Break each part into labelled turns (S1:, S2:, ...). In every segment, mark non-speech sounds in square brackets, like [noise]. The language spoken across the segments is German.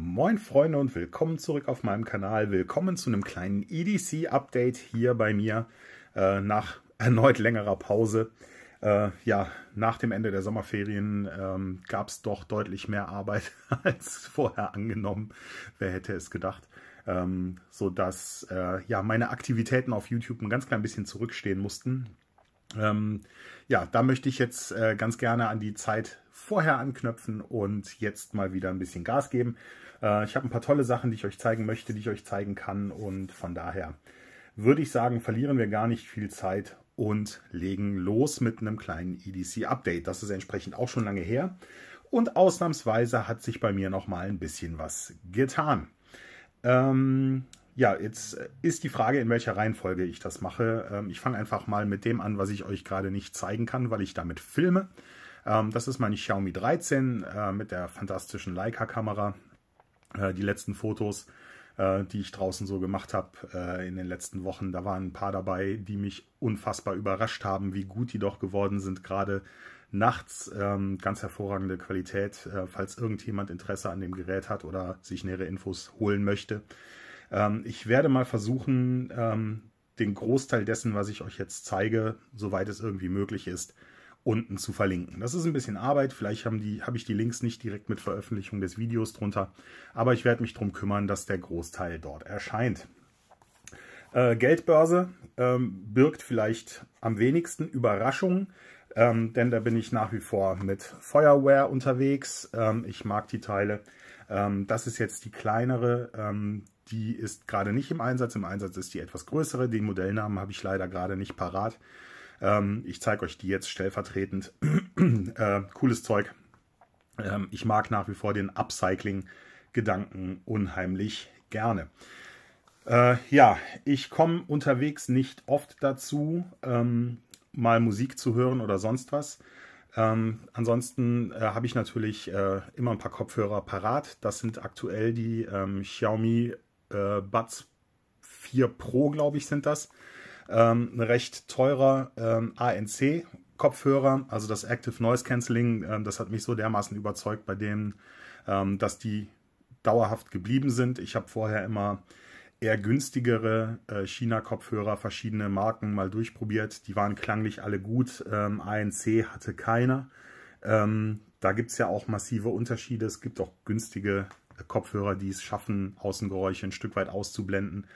S1: Moin Freunde und willkommen zurück auf meinem Kanal. Willkommen zu einem kleinen EDC-Update hier bei mir äh, nach erneut längerer Pause. Äh, ja, nach dem Ende der Sommerferien ähm, gab es doch deutlich mehr Arbeit [laughs] als vorher angenommen. Wer hätte es gedacht? Ähm, so dass äh, ja meine Aktivitäten auf YouTube ein ganz klein bisschen zurückstehen mussten. Ähm, ja, da möchte ich jetzt äh, ganz gerne an die Zeit vorher anknüpfen und jetzt mal wieder ein bisschen Gas geben. Äh, ich habe ein paar tolle Sachen, die ich euch zeigen möchte, die ich euch zeigen kann und von daher würde ich sagen, verlieren wir gar nicht viel Zeit und legen los mit einem kleinen EDC-Update. Das ist entsprechend auch schon lange her. Und ausnahmsweise hat sich bei mir noch mal ein bisschen was getan. Ähm, ja, jetzt ist die Frage, in welcher Reihenfolge ich das mache. Ähm, ich fange einfach mal mit dem an, was ich euch gerade nicht zeigen kann, weil ich damit filme. Ähm, das ist meine Xiaomi 13 äh, mit der fantastischen Leica-Kamera äh, die letzten Fotos, äh, die ich draußen so gemacht habe äh, in den letzten Wochen. Da waren ein paar dabei, die mich unfassbar überrascht haben, wie gut die doch geworden sind, gerade nachts. Ähm, ganz hervorragende Qualität, äh, falls irgendjemand Interesse an dem Gerät hat oder sich nähere Infos holen möchte. Ähm, ich werde mal versuchen, ähm, den Großteil dessen, was ich euch jetzt zeige, soweit es irgendwie möglich ist, unten zu verlinken. Das ist ein bisschen Arbeit. Vielleicht haben die, habe ich die Links nicht direkt mit Veröffentlichung des Videos drunter. Aber ich werde mich darum kümmern, dass der Großteil dort erscheint. Äh, Geldbörse ähm, birgt vielleicht am wenigsten Überraschungen. Ähm, denn da bin ich nach wie vor mit Feuerware unterwegs. Ähm, ich mag die Teile. Ähm, das ist jetzt die kleinere, ähm, die ist gerade nicht im Einsatz. Im Einsatz ist die etwas größere. Den Modellnamen habe ich leider gerade nicht parat. Ähm, ich zeige euch die jetzt stellvertretend. [clears throat] äh, cooles Zeug. Ähm, ich mag nach wie vor den Upcycling-Gedanken unheimlich gerne. Äh, ja, ich komme unterwegs nicht oft dazu, ähm, mal Musik zu hören oder sonst was. Ähm, ansonsten äh, habe ich natürlich äh, immer ein paar Kopfhörer parat. Das sind aktuell die ähm, Xiaomi äh, Buds 4 Pro, glaube ich, sind das ähm, ein recht teurer ähm, ANC. Kopfhörer, also das Active Noise Cancelling, ähm, das hat mich so dermaßen überzeugt bei denen, ähm, dass die dauerhaft geblieben sind. Ich habe vorher immer eher günstigere äh, China-Kopfhörer, verschiedene Marken mal durchprobiert. Die waren klanglich alle gut. Ähm, ANC hatte keiner. da gibt es ja auch massive Unterschiede. Es gibt auch günstige äh, Kopfhörer, die es schaffen, Außengeräusche ein Stück weit auszublenden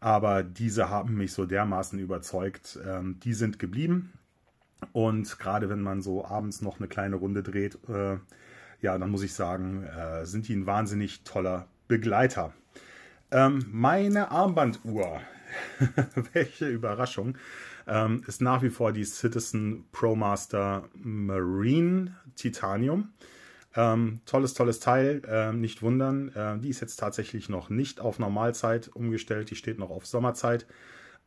S1: aber diese haben mich so dermaßen überzeugt. Ähm, die sind geblieben. Und gerade wenn man so abends noch eine kleine Runde dreht, äh, ja, dann muss ich sagen, äh, sind die ein wahnsinnig toller Begleiter. Ähm, meine Armbanduhr, [laughs] welche Überraschung, ähm, ist nach wie vor die Citizen ProMaster Marine Titanium. Ähm, tolles, tolles Teil, äh, nicht wundern. Äh, die ist jetzt tatsächlich noch nicht auf Normalzeit umgestellt, die steht noch auf Sommerzeit.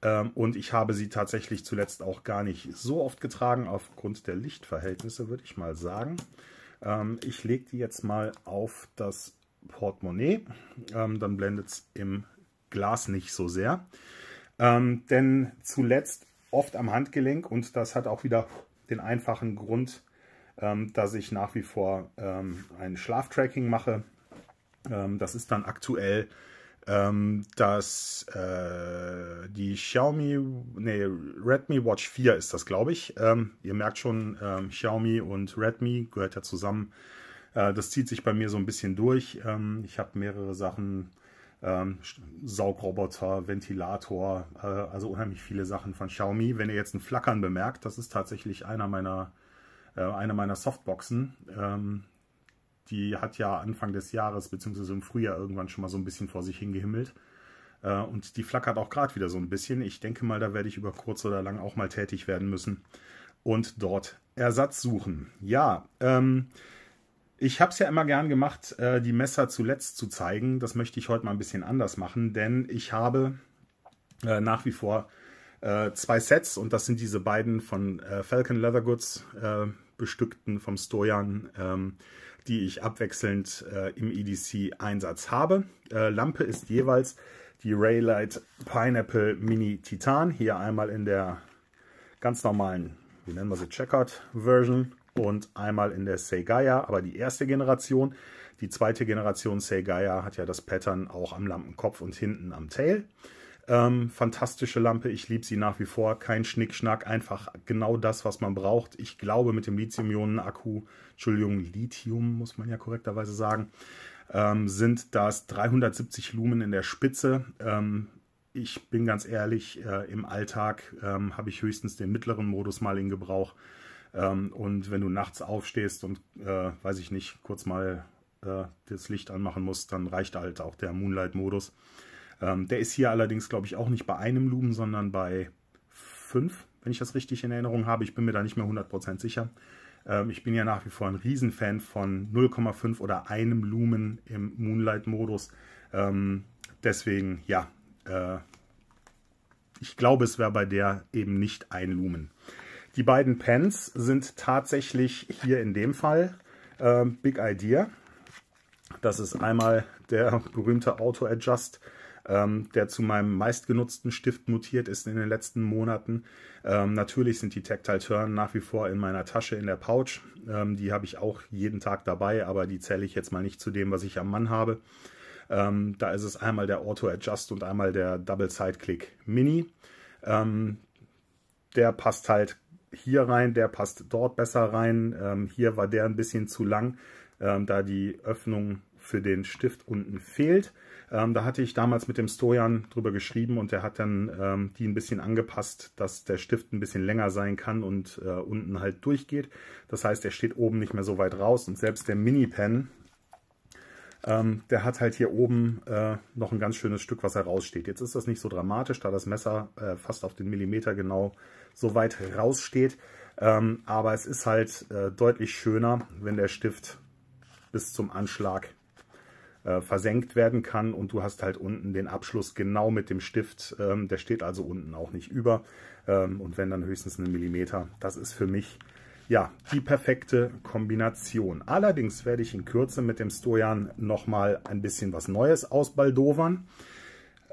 S1: Ähm, und ich habe sie tatsächlich zuletzt auch gar nicht so oft getragen, aufgrund der Lichtverhältnisse, würde ich mal sagen. Ähm, ich lege die jetzt mal auf das Portemonnaie, ähm, dann blendet es im Glas nicht so sehr. Ähm, denn zuletzt oft am Handgelenk und das hat auch wieder den einfachen Grund, ähm, dass ich nach wie vor ähm, ein Schlaftracking mache. Ähm, das ist dann aktuell ähm, das äh, die Xiaomi, nee, Redmi Watch 4 ist das, glaube ich. Ähm, ihr merkt schon, ähm, Xiaomi und Redmi gehört ja zusammen. Äh, das zieht sich bei mir so ein bisschen durch. Ähm, ich habe mehrere Sachen, ähm, Saugroboter, Ventilator, äh, also unheimlich viele Sachen von Xiaomi. Wenn ihr jetzt ein Flackern bemerkt, das ist tatsächlich einer meiner äh, eine meiner Softboxen. Ähm, die hat ja Anfang des Jahres bzw. im Frühjahr irgendwann schon mal so ein bisschen vor sich hingehimmelt. Äh, und die flackert auch gerade wieder so ein bisschen. Ich denke mal, da werde ich über kurz oder lang auch mal tätig werden müssen und dort Ersatz suchen. Ja, ähm, ich habe es ja immer gern gemacht, äh, die Messer zuletzt zu zeigen. Das möchte ich heute mal ein bisschen anders machen, denn ich habe äh, nach wie vor äh, zwei Sets und das sind diese beiden von äh, Falcon Leathergoods äh, bestückten vom Stojan, ähm, die ich abwechselnd äh, im EDC-Einsatz habe. Äh, Lampe ist jeweils die Raylight Pineapple Mini Titan, hier einmal in der ganz normalen, wie nennen wir sie, Checkered-Version und einmal in der Seigaya, aber die erste Generation. Die zweite Generation Seigaya hat ja das Pattern auch am Lampenkopf und hinten am Tail. Ähm, fantastische Lampe, ich liebe sie nach wie vor. Kein Schnickschnack, einfach genau das, was man braucht. Ich glaube, mit dem Lithium-Ionen-Akku, Entschuldigung, Lithium muss man ja korrekterweise sagen, ähm, sind das 370 Lumen in der Spitze. Ähm, ich bin ganz ehrlich, äh, im Alltag ähm, habe ich höchstens den mittleren Modus mal in Gebrauch. Ähm, und wenn du nachts aufstehst und, äh, weiß ich nicht, kurz mal äh, das Licht anmachen musst, dann reicht halt auch der Moonlight-Modus. Ähm, der ist hier allerdings, glaube ich, auch nicht bei einem Lumen, sondern bei fünf, wenn ich das richtig in Erinnerung habe. Ich bin mir da nicht mehr 100% sicher. Ähm, ich bin ja nach wie vor ein Riesenfan von 0,5 oder einem Lumen im Moonlight-Modus. Ähm, deswegen, ja, äh, ich glaube, es wäre bei der eben nicht ein Lumen. Die beiden Pens sind tatsächlich hier in dem Fall äh, Big Idea. Das ist einmal der berühmte Auto-Adjust ähm, der zu meinem meistgenutzten Stift mutiert ist in den letzten Monaten. Ähm, natürlich sind die Tactile Turn nach wie vor in meiner Tasche in der Pouch. Ähm, die habe ich auch jeden Tag dabei, aber die zähle ich jetzt mal nicht zu dem, was ich am Mann habe. Ähm, da ist es einmal der Auto Adjust und einmal der Double Side Click Mini. Ähm, der passt halt hier rein, der passt dort besser rein. Ähm, hier war der ein bisschen zu lang, da die Öffnung für den Stift unten fehlt. Ähm, da hatte ich damals mit dem Stojan drüber geschrieben und der hat dann ähm, die ein bisschen angepasst, dass der Stift ein bisschen länger sein kann und äh, unten halt durchgeht. Das heißt, er steht oben nicht mehr so weit raus und selbst der Mini-Pen, ähm, der hat halt hier oben äh, noch ein ganz schönes Stück, was heraussteht. Jetzt ist das nicht so dramatisch, da das Messer äh, fast auf den Millimeter genau so weit raussteht. Ähm, aber es ist halt äh, deutlich schöner, wenn der Stift bis zum Anschlag äh, versenkt werden kann und du hast halt unten den Abschluss genau mit dem Stift. Ähm, der steht also unten auch nicht über ähm, und wenn dann höchstens einen Millimeter. Das ist für mich ja, die perfekte Kombination. Allerdings werde ich in Kürze mit dem Stojan nochmal ein bisschen was Neues ausbaldovern.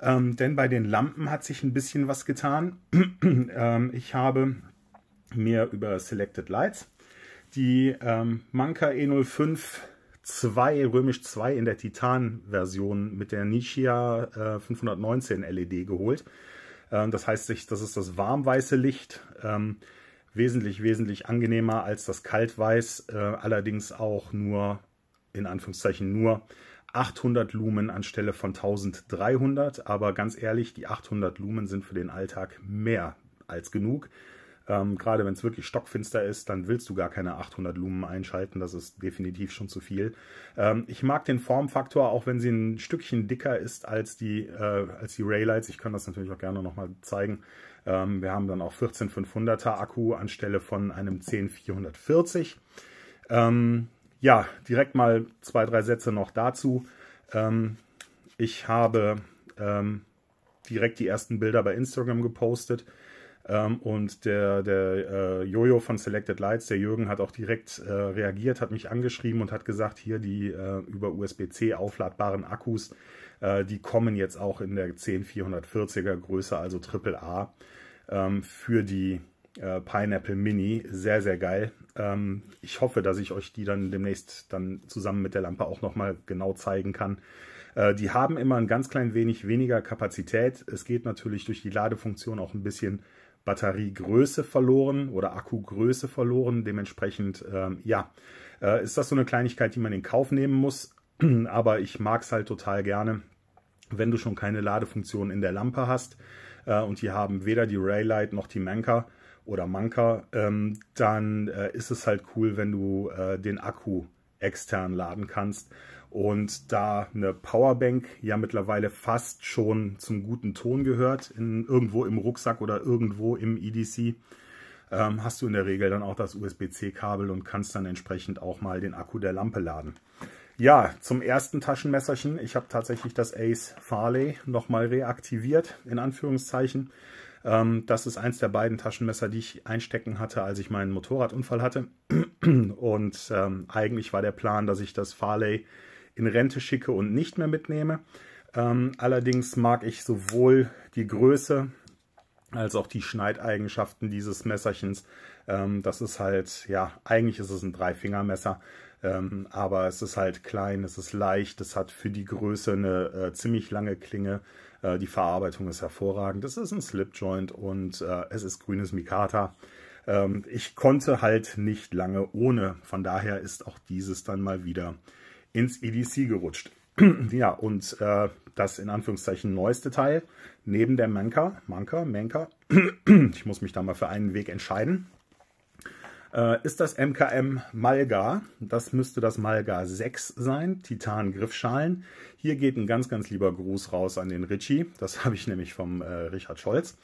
S1: Ähm, denn bei den Lampen hat sich ein bisschen was getan. [clears throat] ähm, ich habe mir über Selected Lights die ähm, Manca E05 2, Römisch 2 in der Titan-Version mit der Nishia äh, 519 LED geholt. Ähm, das heißt, ich, das ist das warmweiße Licht. Ähm, wesentlich, wesentlich angenehmer als das Kaltweiß. Äh, allerdings auch nur, in Anführungszeichen nur, 800 Lumen anstelle von 1300. Aber ganz ehrlich, die 800 Lumen sind für den Alltag mehr als genug. Ähm, Gerade wenn es wirklich stockfinster ist, dann willst du gar keine 800 Lumen einschalten. Das ist definitiv schon zu viel. Ähm, ich mag den Formfaktor, auch wenn sie ein Stückchen dicker ist als die, äh, als die Raylights. Ich kann das natürlich auch gerne nochmal zeigen. Ähm, wir haben dann auch 14500er Akku anstelle von einem 10440. Ähm, ja, direkt mal zwei, drei Sätze noch dazu. Ähm, ich habe ähm, direkt die ersten Bilder bei Instagram gepostet. Ähm, und der, der äh, Jojo von Selected Lights, der Jürgen, hat auch direkt äh, reagiert, hat mich angeschrieben und hat gesagt, hier die äh, über USB-C aufladbaren Akkus, äh, die kommen jetzt auch in der 10440er Größe, also AAA, ähm, für die äh, Pineapple Mini. Sehr, sehr geil. Ähm, ich hoffe, dass ich euch die dann demnächst dann zusammen mit der Lampe auch nochmal genau zeigen kann. Äh, die haben immer ein ganz klein wenig weniger Kapazität. Es geht natürlich durch die Ladefunktion auch ein bisschen Batteriegröße verloren oder Akkugröße verloren. Dementsprechend, ähm, ja, äh, ist das so eine Kleinigkeit, die man in Kauf nehmen muss. [clears throat] Aber ich mag es halt total gerne, wenn du schon keine Ladefunktion in der Lampe hast. Äh, und die haben weder die Raylight noch die Manker oder Manker, ähm, dann äh, ist es halt cool, wenn du äh, den Akku extern laden kannst. Und da eine Powerbank ja mittlerweile fast schon zum guten Ton gehört, in, irgendwo im Rucksack oder irgendwo im EDC, ähm, hast du in der Regel dann auch das USB-C-Kabel und kannst dann entsprechend auch mal den Akku der Lampe laden. Ja, zum ersten Taschenmesserchen. Ich habe tatsächlich das Ace Farley nochmal reaktiviert, in Anführungszeichen. Ähm, das ist eins der beiden Taschenmesser, die ich einstecken hatte, als ich meinen Motorradunfall hatte. [clears throat] Und ähm, eigentlich war der Plan, dass ich das Farley in Rente schicke und nicht mehr mitnehme. Ähm, allerdings mag ich sowohl die Größe als auch die Schneideigenschaften dieses Messerchens. Ähm, das ist halt, ja, eigentlich ist es ein Dreifingermesser, ähm, aber es ist halt klein, es ist leicht, es hat für die Größe eine äh, ziemlich lange Klinge. Äh, die Verarbeitung ist hervorragend. Es ist ein Slipjoint und äh, es ist grünes Mikata. Ähm, ich konnte halt nicht lange ohne. Von daher ist auch dieses dann mal wieder ins EDC gerutscht. [clears throat] ja, und äh, das in Anführungszeichen neueste Teil neben der Manka, Manka, Manka, [clears throat] ich muss mich da mal für einen Weg entscheiden, äh, ist das MKM Malga. Das müsste das Malga 6 sein, Titan-Griffschalen. Hier geht ein ganz, ganz lieber Gruß raus an den Richie. Das [laughs] habe ich nämlich vom äh, Richard Scholz.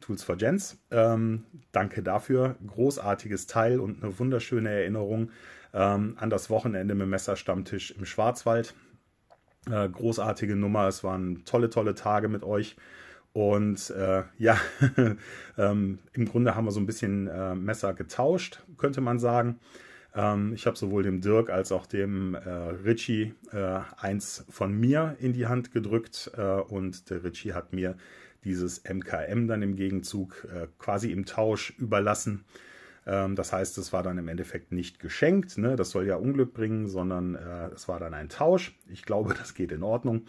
S1: Tools for Gents. Ähm, danke dafür. Großartiges Teil und eine wunderschöne Erinnerung ähm, an das Wochenende mit Messerstammtisch im Schwarzwald. Äh, großartige Nummer, es waren tolle, tolle Tage mit euch. Und äh, ja, [laughs] ähm, im Grunde haben wir so ein bisschen äh, Messer getauscht, könnte man sagen. Ähm, ich habe sowohl dem Dirk als auch dem äh, Richie äh, eins von mir in die Hand gedrückt äh, und der Richie hat mir dieses MKM dann im Gegenzug äh, quasi im Tausch überlassen. Ähm, das heißt, es war dann im Endeffekt nicht geschenkt. Ne? Das soll ja Unglück bringen, sondern äh, es war dann ein Tausch. Ich glaube, das geht in Ordnung.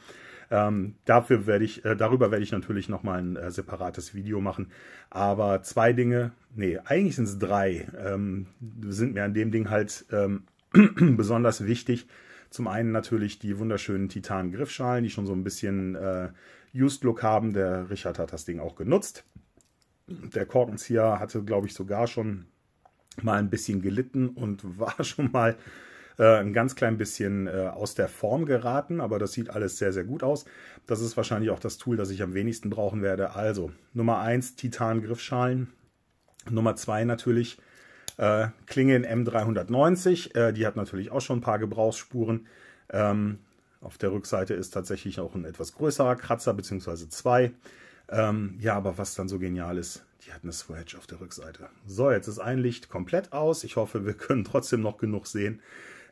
S1: Ähm, dafür werde ich, äh, darüber werde ich natürlich nochmal ein äh, separates Video machen. Aber zwei Dinge, nee, eigentlich sind es drei, ähm, sind mir an dem Ding halt ähm, [clears throat] besonders wichtig. Zum einen natürlich die wunderschönen Titan-Griffschalen, die schon so ein bisschen äh, Used-Look haben. Der Richard hat das Ding auch genutzt. Der Korkenzieher hatte, glaube ich, sogar schon mal ein bisschen gelitten und [laughs] war schon mal äh, ein ganz klein bisschen äh, aus der Form geraten, aber das sieht alles sehr, sehr gut aus. Das ist wahrscheinlich auch das Tool, das ich am wenigsten brauchen werde. Also Nummer 1 Titan-Griffschalen, Nummer 2 natürlich äh, Klinge in M390, äh, die hat natürlich auch schon ein paar Gebrauchsspuren. Ähm, auf der Rückseite ist tatsächlich auch ein etwas größerer Kratzer, beziehungsweise zwei. Ähm, ja, aber was dann so genial ist, die hat eine Swatch auf der Rückseite. So, jetzt ist ein Licht komplett aus. Ich hoffe, wir können trotzdem noch genug sehen.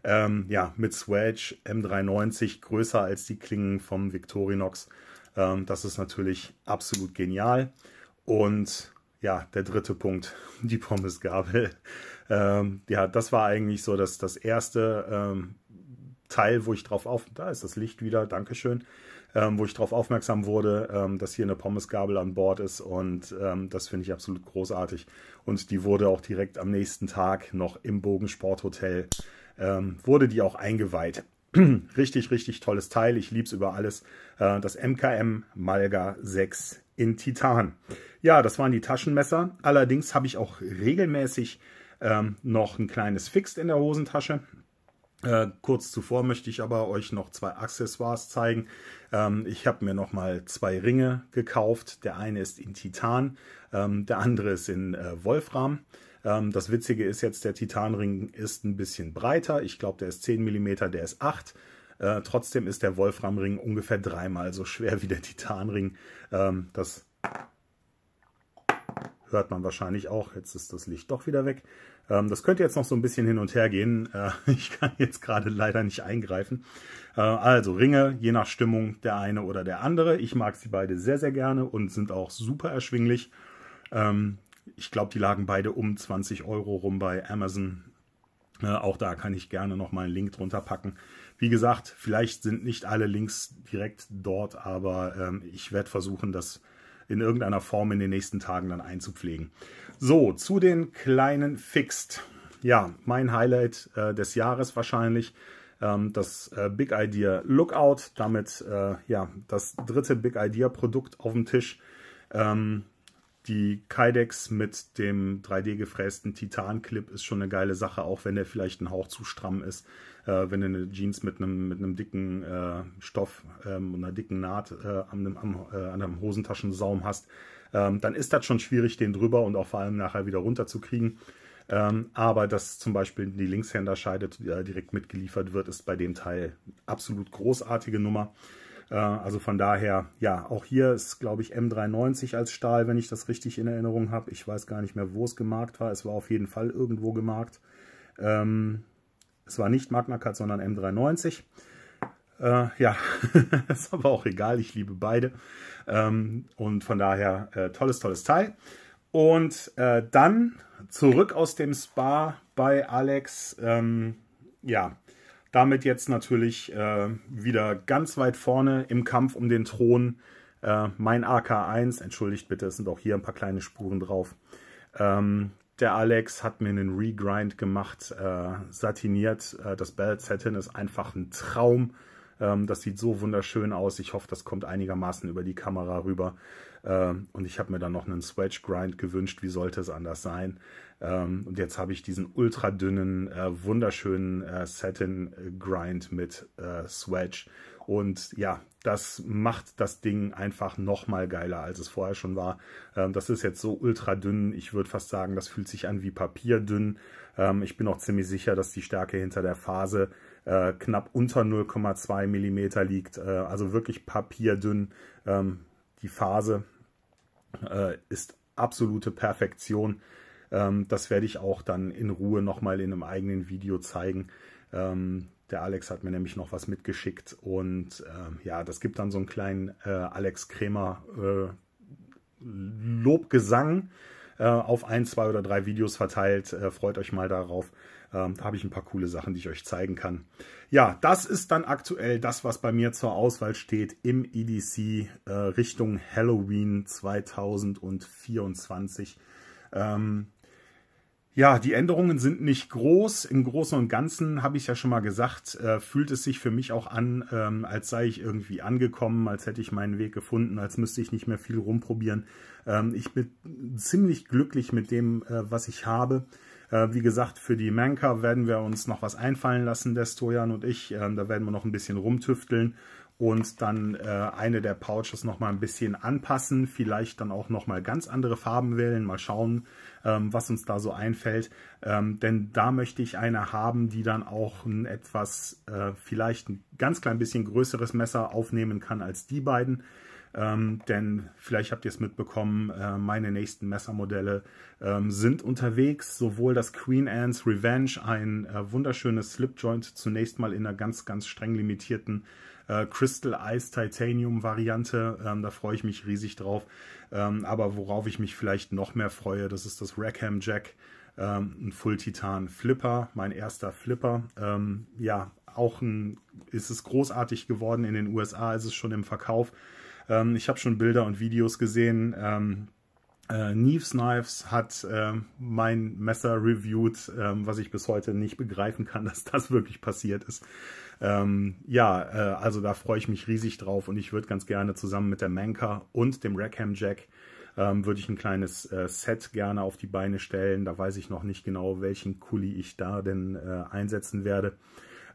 S1: Ähm, ja, mit Swatch M390 größer als die Klingen vom Victorinox. Ähm, das ist natürlich absolut genial. Und ja, der dritte Punkt, [laughs] die Pommesgabel. Ähm, ja, das war eigentlich so dass das erste ähm, Teil, wo ich drauf auf... Da ist das Licht wieder, Dankeschön ähm, wo ich darauf aufmerksam wurde, ähm, dass hier eine Pommesgabel an Bord ist und ähm, das finde ich absolut großartig. Und die wurde auch direkt am nächsten Tag noch im Bogensporthotel, ähm, wurde die auch eingeweiht. [clears throat] richtig, richtig tolles Teil. Ich liebe es über alles. Äh, das MKM Malga 6 in Titan. Ja, das waren die Taschenmesser. Allerdings habe ich auch regelmäßig ähm, noch ein kleines Fixed in der Hosentasche. Äh, kurz zuvor möchte ich aber euch noch zwei Accessoires zeigen. Ähm, ich habe mir nochmal zwei Ringe gekauft. Der eine ist in Titan, ähm, der andere ist in äh, Wolfram. Ähm, das Witzige ist jetzt, der Titanring ist ein bisschen breiter. Ich glaube, der ist 10 mm, der ist 8 äh, trotzdem ist der Wolframring ungefähr dreimal so schwer wie der Titanring. Ähm, das hört man wahrscheinlich auch. Jetzt ist das Licht doch wieder weg. Ähm, das könnte jetzt noch so ein bisschen hin und her gehen. Äh, [laughs] ich kann jetzt gerade leider nicht eingreifen. Äh, also Ringe, je nach Stimmung der eine oder der andere. Ich mag sie beide sehr, sehr gerne und sind auch super erschwinglich. Ähm, ich glaube, die lagen beide um 20 Euro rum bei Amazon. Äh, auch da kann ich gerne noch mal einen Link drunter packen. Wie gesagt, vielleicht sind nicht alle Links direkt dort, aber ähm, ich werde versuchen, das in irgendeiner Form in den nächsten Tagen dann einzupflegen. So, zu den kleinen Fixed. Ja, mein Highlight äh, des Jahres wahrscheinlich ähm, das äh, Big Idea Lookout, damit äh, ja das dritte Big Idea Produkt auf dem Tisch. Ähm, die Kydex mit dem 3D gefrästen Titan Clip ist schon eine geile Sache, auch wenn der vielleicht ein Hauch zu stramm ist äh, wenn du eine Jeans mit einem mit einem dicken äh, Stoff ähm, und einer dicken Naht äh, an, einem, am, äh, an einem Hosentaschensaum hast, ähm, dann ist das schon schwierig, den drüber und auch vor allem nachher wieder runterzukriegen. Ähm, aber dass zum Beispiel die Linkshänderscheide äh, direkt mitgeliefert wird, ist bei dem Teil absolut großartige Nummer. Äh, also von daher, ja, auch hier ist, glaube ich, M390 als Stahl, wenn ich das richtig in Erinnerung habe. Ich weiß gar nicht mehr, wo es gemarkt war. Es war auf jeden Fall irgendwo gemarkt. Ähm, es war nicht Magna Cut, sondern M390. Äh, ja, [laughs] ist aber auch egal, ich liebe beide. Ähm, und von daher äh, tolles, tolles Teil. Und äh, dann zurück aus dem Spa bei Alex. Ähm, ja, damit jetzt natürlich äh, wieder ganz weit vorne im Kampf um den Thron. Äh, mein AK1, entschuldigt bitte, es sind auch hier ein paar kleine Spuren drauf. Ähm, der Alex hat mir einen Regrind gemacht, äh, satiniert. Äh, das Bell Satin ist einfach ein Traum. Ähm, das sieht so wunderschön aus. Ich hoffe, das kommt einigermaßen über die Kamera rüber. Ähm, und ich habe mir dann noch einen Swedge Grind gewünscht. Wie sollte es anders sein? Ähm, und jetzt habe ich diesen ultradünnen, äh, wunderschönen äh, Satin Grind mit äh, Swedge. Und ja, das macht das Ding einfach nochmal geiler, als es vorher schon war. Ähm, das ist jetzt so ultra dünn. Ich würde fast sagen, das fühlt sich an wie papierdünn. Ähm, ich bin auch ziemlich sicher, dass die Stärke hinter der Phase äh, knapp unter 0,2 Millimeter liegt. Äh, also wirklich papierdünn. Ähm, die Phase äh, ist absolute Perfektion. das werde ich auch dann in Ruhe nochmal in einem eigenen Video zeigen. Ähm, der Alex hat mir nämlich noch was mitgeschickt und ähm, ja, das gibt dann so einen kleinen äh, Alex Krämer äh, Lobgesang äh, auf ein, zwei oder drei Videos verteilt. Äh, freut euch mal darauf. Ähm, da habe ich ein paar coole Sachen, die ich euch zeigen kann. Ja, das ist dann aktuell das, was bei mir zur Auswahl steht im EDC äh, Richtung Halloween 2024. Ähm, ja, die Änderungen sind nicht groß. Im Großen und Ganzen habe ich ja schon mal gesagt, äh, fühlt es sich für mich auch an, ähm, als sei ich irgendwie angekommen, als hätte ich meinen Weg gefunden, als müsste ich nicht mehr viel rumprobieren. Ähm, ich bin ziemlich glücklich mit dem, äh, was ich habe. Äh, wie gesagt, für die Manka werden wir uns noch was einfallen lassen, der Stojan und ich. Ähm, da werden wir noch ein bisschen rumtüfteln und dann äh, eine der Pouches nochmal ein bisschen anpassen, vielleicht dann auch nochmal ganz andere Farben wählen, mal schauen ähm, was uns da so einfällt. Ähm, denn da möchte ich eine haben, die dann auch ein etwas, äh, vielleicht ein ganz klein bisschen größeres Messer aufnehmen kann als die beiden. Ähm, denn vielleicht habt ihr es mitbekommen, äh, meine nächsten Messermodelle ähm, sind unterwegs. Sowohl das Queen Anne's Revenge, ein äh, wunderschönes Slipjoint, zunächst mal in einer ganz, ganz streng limitierten äh, Crystal Ice Titanium Variante. Ähm, da freue ich mich riesig drauf. Ähm, aber worauf ich mich vielleicht noch mehr freue, das ist das Rackham Jack, ähm, ein Full Titan Flipper, mein erster Flipper. Ähm, ja, auch ein, ist es großartig geworden. In den USA ist es schon im Verkauf. Ähm, ich habe schon Bilder und Videos gesehen äh, Neves Knives hat äh, mein Messer reviewed, ähm, was ich bis heute nicht begreifen kann, [laughs] dass das wirklich passiert ist. Ähm, ja, äh, also da freue ich mich riesig drauf und ich würde ganz gerne zusammen mit der Manka und dem Rackham Jack ähm, würde ich ein kleines äh, Set gerne auf die Beine stellen. Da weiß ich noch nicht genau, welchen Kuli ich da denn äh, einsetzen werde.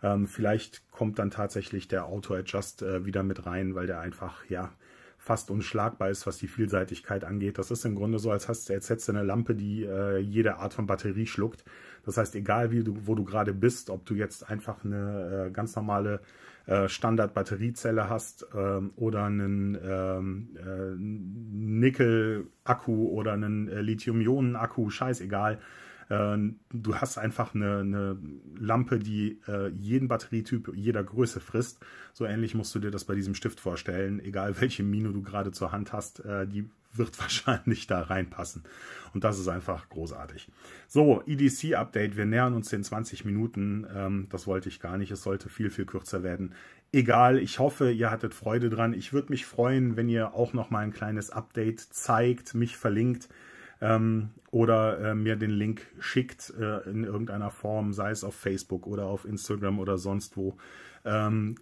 S1: Ähm, vielleicht kommt dann tatsächlich der Auto-Adjust äh, wieder mit rein, weil der einfach, ja, fast unschlagbar ist, was die Vielseitigkeit angeht. Das ist im Grunde so, als, hast, als hättest du eine Lampe, die äh, jede Art von Batterie schluckt. Das heißt, egal wie du, wo du gerade bist, ob du jetzt einfach eine äh, ganz normale äh, Standard-Batteriezelle hast ähm, oder einen ähm, äh, Nickel-Akku oder einen äh, Lithium-Ionen-Akku, scheißegal. Ähm, du hast einfach eine, eine Lampe, die äh, jeden Batterietyp jeder Größe frisst. So ähnlich musst du dir das bei diesem Stift vorstellen. Egal [laughs] welche Mino du gerade zur Hand hast, äh, die wird [laughs] wahrscheinlich da reinpassen. Und das ist einfach großartig. So, EDC-Update. Wir nähern uns den 20 Minuten. Ähm, das wollte ich gar nicht. Es sollte viel, viel kürzer werden. Egal, ich hoffe, ihr hattet Freude dran. Ich würde mich freuen, wenn ihr auch noch mal ein kleines Update zeigt, mich verlinkt ähm, oder äh, mir den Link schickt äh, in irgendeiner Form, sei es auf Facebook oder auf Instagram oder sonst wo. Ähm,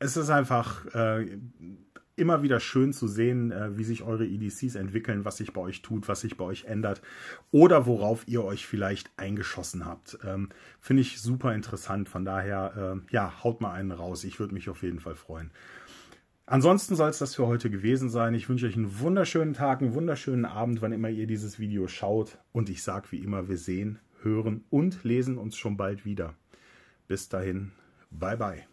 S1: es ist einfach äh, immer wieder schön zu sehen, äh, wie sich eure EDCs entwickeln, was sich bei euch tut, was sich bei euch ändert oder worauf ihr euch vielleicht eingeschossen habt. Ähm, Finde ich super interessant. Von daher, äh, ja, haut mal einen raus. Ich würde mich auf jeden Fall freuen. Ansonsten soll es das für heute gewesen sein. Ich wünsche euch einen wunderschönen Tag, einen wunderschönen Abend, wann immer ihr dieses Video schaut. Und ich sage wie immer, wir sehen, hören und lesen uns schon bald wieder. Bis dahin, bye bye.